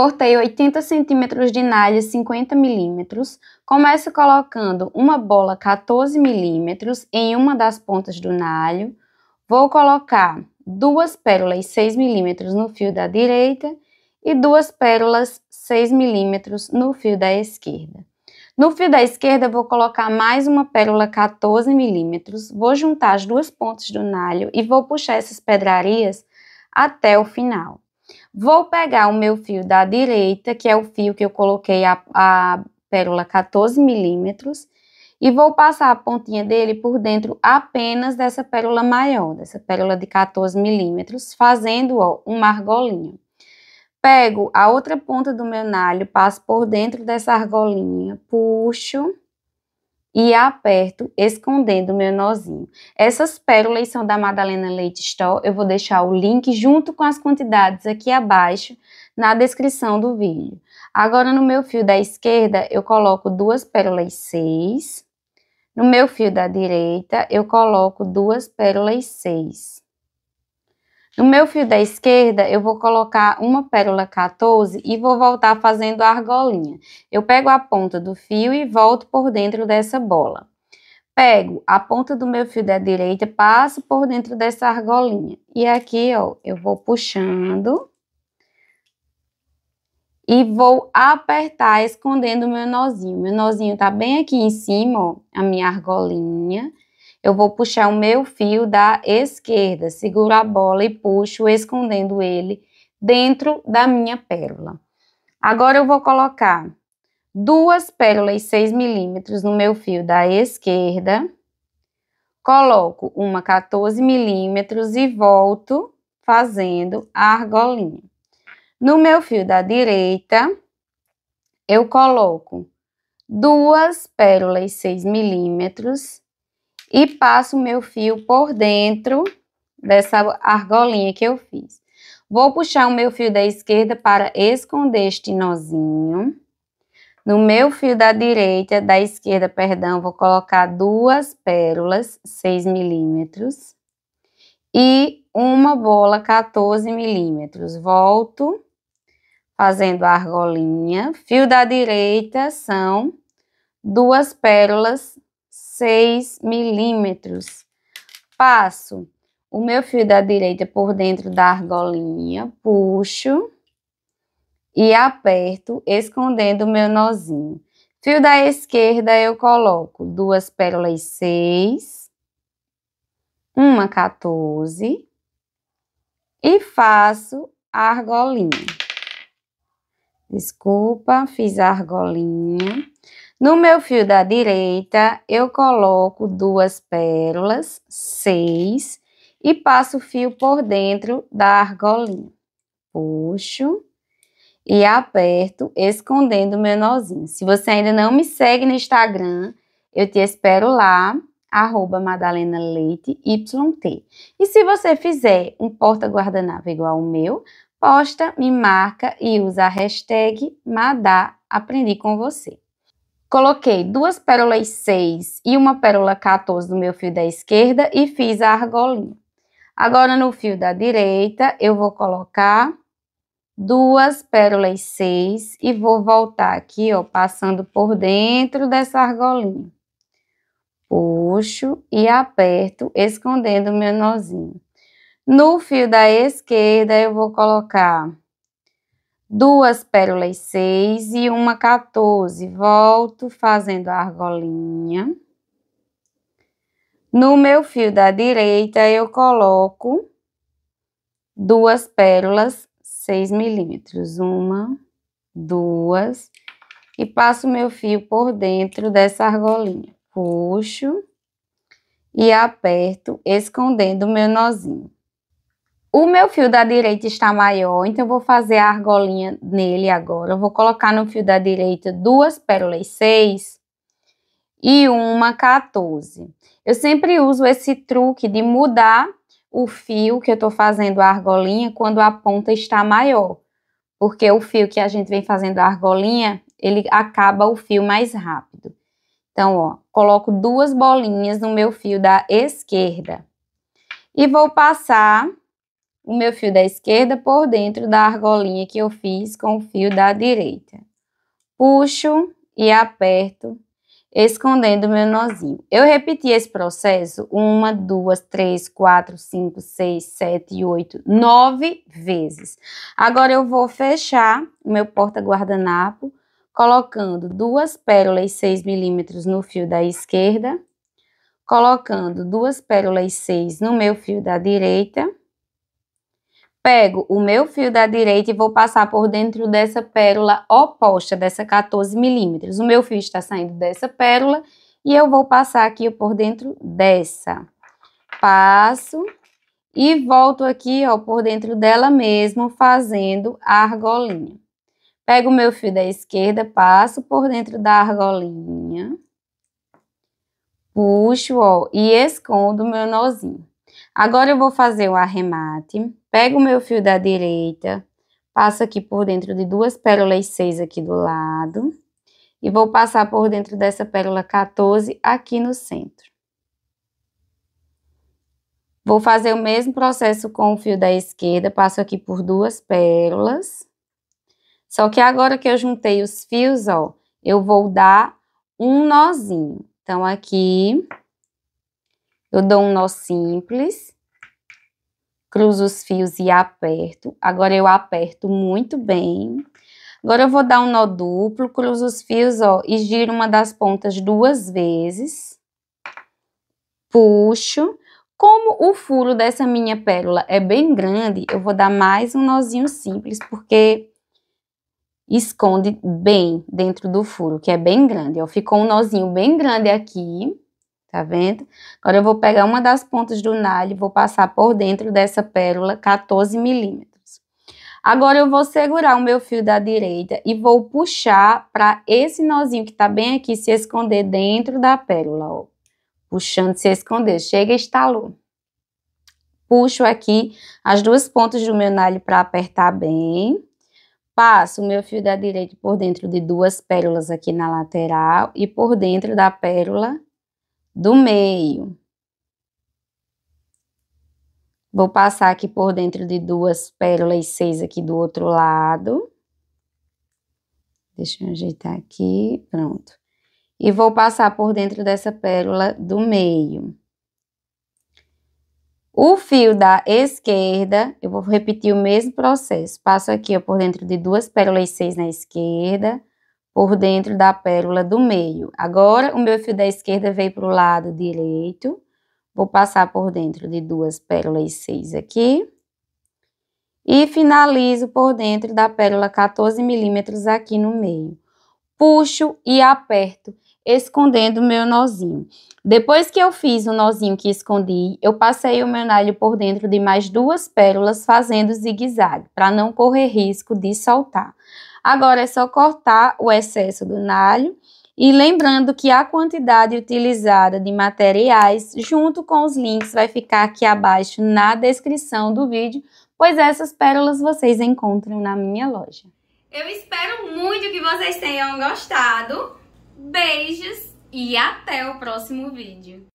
Cortei 80 centímetros de nalha 50 milímetros. Começo colocando uma bola 14 milímetros em uma das pontas do nalho. Vou colocar duas pérolas 6 milímetros no fio da direita e duas pérolas 6 milímetros no fio da esquerda. No fio da esquerda, vou colocar mais uma pérola 14 milímetros, vou juntar as duas pontas do nalho e vou puxar essas pedrarias até o final. Vou pegar o meu fio da direita, que é o fio que eu coloquei a, a pérola 14 milímetros, e vou passar a pontinha dele por dentro apenas dessa pérola maior, dessa pérola de 14 milímetros, fazendo ó, um argolinha. Pego a outra ponta do meu nalho, passo por dentro dessa argolinha, puxo e aperto, escondendo meu nozinho. Essas pérolas são da Madalena Leite Store. Eu vou deixar o link junto com as quantidades aqui abaixo na descrição do vídeo. Agora, no meu fio da esquerda, eu coloco duas pérolas 6. No meu fio da direita, eu coloco duas pérolas 6. No meu fio da esquerda, eu vou colocar uma pérola 14 e vou voltar fazendo a argolinha. Eu pego a ponta do fio e volto por dentro dessa bola. Pego a ponta do meu fio da direita, passo por dentro dessa argolinha. E aqui, ó, eu vou puxando e vou apertar escondendo o meu nozinho. Meu nozinho tá bem aqui em cima, ó, a minha argolinha eu vou puxar o meu fio da esquerda, seguro a bola e puxo, escondendo ele dentro da minha pérola. Agora eu vou colocar duas pérolas 6 milímetros no meu fio da esquerda, coloco uma 14 milímetros e volto fazendo a argolinha. No meu fio da direita, eu coloco duas pérolas 6 milímetros e passo o meu fio por dentro dessa argolinha que eu fiz. Vou puxar o meu fio da esquerda para esconder este nozinho. No meu fio da direita, da esquerda, perdão, vou colocar duas pérolas, 6 milímetros. E uma bola, 14 milímetros. Volto, fazendo a argolinha. Fio da direita são duas pérolas, 6 milímetros. Passo o meu fio da direita por dentro da argolinha, puxo e aperto, escondendo o meu nozinho. Fio da esquerda eu coloco duas pérolas 6, uma 14 e faço a argolinha. Desculpa, fiz a argolinha. No meu fio da direita, eu coloco duas pérolas, seis, e passo o fio por dentro da argolinha. Puxo e aperto, escondendo meu nozinho. Se você ainda não me segue no Instagram, eu te espero lá, arroba Madalena Leite YT. E se você fizer um porta-guardanapo igual o meu, posta, me marca e usa a hashtag Madá Aprendi com você. Coloquei duas pérolas 6 e uma pérola 14 no meu fio da esquerda e fiz a argolinha. Agora, no fio da direita, eu vou colocar duas pérolas 6 e vou voltar aqui, ó, passando por dentro dessa argolinha. Puxo e aperto, escondendo o meu nozinho. No fio da esquerda, eu vou colocar duas pérolas seis e uma 14. Volto fazendo a argolinha. No meu fio da direita, eu coloco duas pérolas seis milímetros. Uma, duas. E passo meu fio por dentro dessa argolinha. Puxo e aperto, escondendo o meu nozinho. O meu fio da direita está maior, então eu vou fazer a argolinha nele agora. Eu vou colocar no fio da direita duas pérolas 6 e uma 14. Eu sempre uso esse truque de mudar o fio que eu estou fazendo a argolinha quando a ponta está maior. Porque o fio que a gente vem fazendo a argolinha, ele acaba o fio mais rápido. Então, ó, coloco duas bolinhas no meu fio da esquerda. E vou passar o meu fio da esquerda por dentro da argolinha que eu fiz com o fio da direita. Puxo e aperto, escondendo meu nozinho. Eu repeti esse processo uma, duas, três, quatro, cinco, seis, sete, oito, nove vezes. Agora eu vou fechar o meu porta-guardanapo colocando duas pérolas 6 milímetros no fio da esquerda, colocando duas pérolas 6 no meu fio da direita, Pego o meu fio da direita e vou passar por dentro dessa pérola oposta, dessa 14 milímetros. O meu fio está saindo dessa pérola e eu vou passar aqui por dentro dessa. Passo e volto aqui, ó, por dentro dela mesmo, fazendo a argolinha. Pego o meu fio da esquerda, passo por dentro da argolinha, puxo, ó, e escondo o meu nozinho. Agora eu vou fazer o arremate Pego o meu fio da direita, passo aqui por dentro de duas pérolas 6 aqui do lado. E vou passar por dentro dessa pérola 14 aqui no centro. Vou fazer o mesmo processo com o fio da esquerda, passo aqui por duas pérolas. Só que agora que eu juntei os fios, ó, eu vou dar um nozinho. Então, aqui, eu dou um nó simples cruzo os fios e aperto. Agora eu aperto muito bem. Agora eu vou dar um nó duplo, cruzo os fios, ó, e giro uma das pontas duas vezes. Puxo. Como o furo dessa minha pérola é bem grande, eu vou dar mais um nozinho simples, porque esconde bem dentro do furo, que é bem grande, ó. Ficou um nozinho bem grande aqui tá vendo? Agora eu vou pegar uma das pontas do nalho, vou passar por dentro dessa pérola 14 milímetros. Agora eu vou segurar o meu fio da direita e vou puxar para esse nozinho que tá bem aqui se esconder dentro da pérola, ó. Puxando, se esconder, chega estalou. Puxo aqui as duas pontas do meu nalho para apertar bem. Passo o meu fio da direita por dentro de duas pérolas aqui na lateral e por dentro da pérola do meio. Vou passar aqui por dentro de duas pérolas seis aqui do outro lado. Deixa eu ajeitar aqui, pronto. E vou passar por dentro dessa pérola do meio. O fio da esquerda, eu vou repetir o mesmo processo. Passo aqui ó, por dentro de duas pérolas seis na esquerda, por dentro da pérola do meio. Agora, o meu fio da esquerda veio para o lado direito. Vou passar por dentro de duas pérolas 6 aqui. E finalizo por dentro da pérola 14 milímetros aqui no meio. Puxo e aperto, escondendo o meu nozinho. Depois que eu fiz o nozinho que escondi, eu passei o meu nalho por dentro de mais duas pérolas, fazendo zigue-zague, para não correr risco de soltar. Agora é só cortar o excesso do nalho e lembrando que a quantidade utilizada de materiais junto com os links vai ficar aqui abaixo na descrição do vídeo, pois essas pérolas vocês encontram na minha loja. Eu espero muito que vocês tenham gostado. Beijos e até o próximo vídeo.